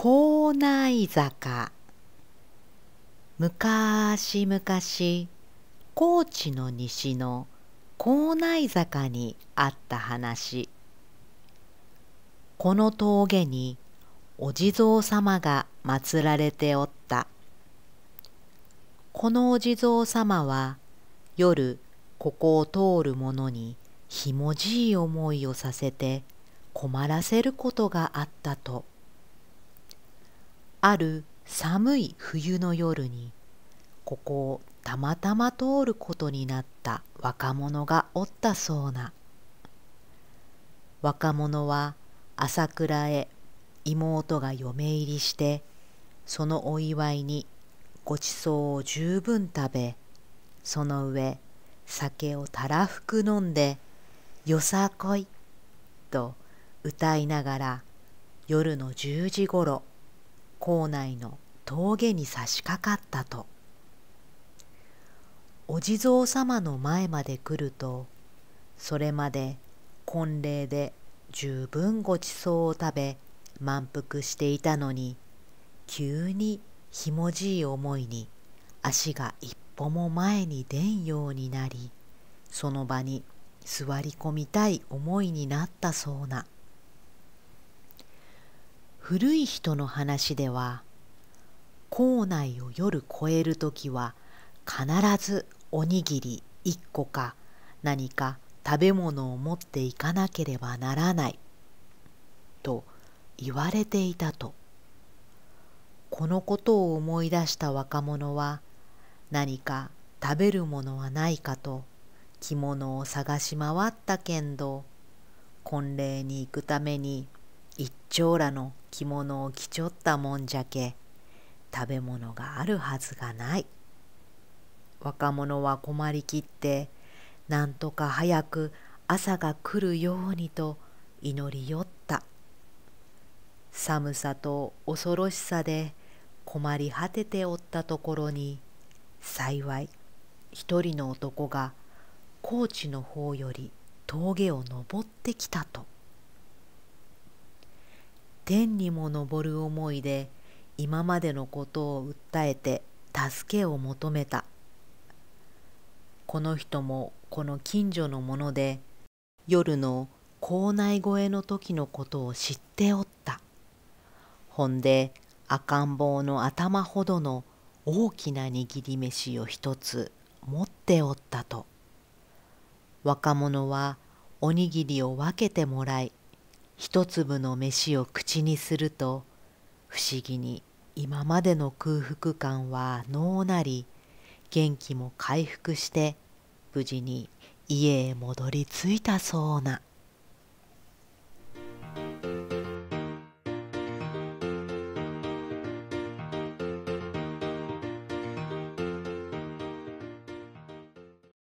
校内坂昔々高知の西の校内坂にあった話この峠にお地蔵様が祀られておったこのお地蔵様は夜ここを通る者にひもじい思いをさせて困らせることがあったと。ある寒い冬の夜にここをたまたま通ることになった若者がおったそうな若者は朝倉へ妹が嫁入りしてそのお祝いにごちそうを十分食べその上酒をたらふく飲んでよさこいと歌いながら夜の十時ごろ校内の峠に差し掛かったとお地蔵様の前まで来るとそれまで婚礼で十分ごちそうを食べ満腹していたのに急にひもじい思いに足が一歩も前に出んようになりその場に座り込みたい思いになったそうな。古い人の話では校内を夜越える時は必ずおにぎり1個か何か食べ物を持っていかなければならないと言われていたとこのことを思い出した若者は何か食べるものはないかと着物を探し回ったけんど婚礼に行くために一張羅の着物を着ちょったもんじゃけ食べ物があるはずがない若者は困りきってなんとか早く朝が来るようにと祈りよった寒さと恐ろしさで困り果てておったところに幸い一人の男が高知の方より峠を登ってきたと。天にも昇る思いで今までのことを訴えて助けを求めたこの人もこの近所のもので夜の校内越えの時のことを知っておったほんで赤ん坊の頭ほどの大きな握り飯を一つ持っておったと若者はおにぎりを分けてもらい一粒の飯を口にすると不思議に今までの空腹感は脳なり元気も回復して無事に家へ戻り着いたそうな。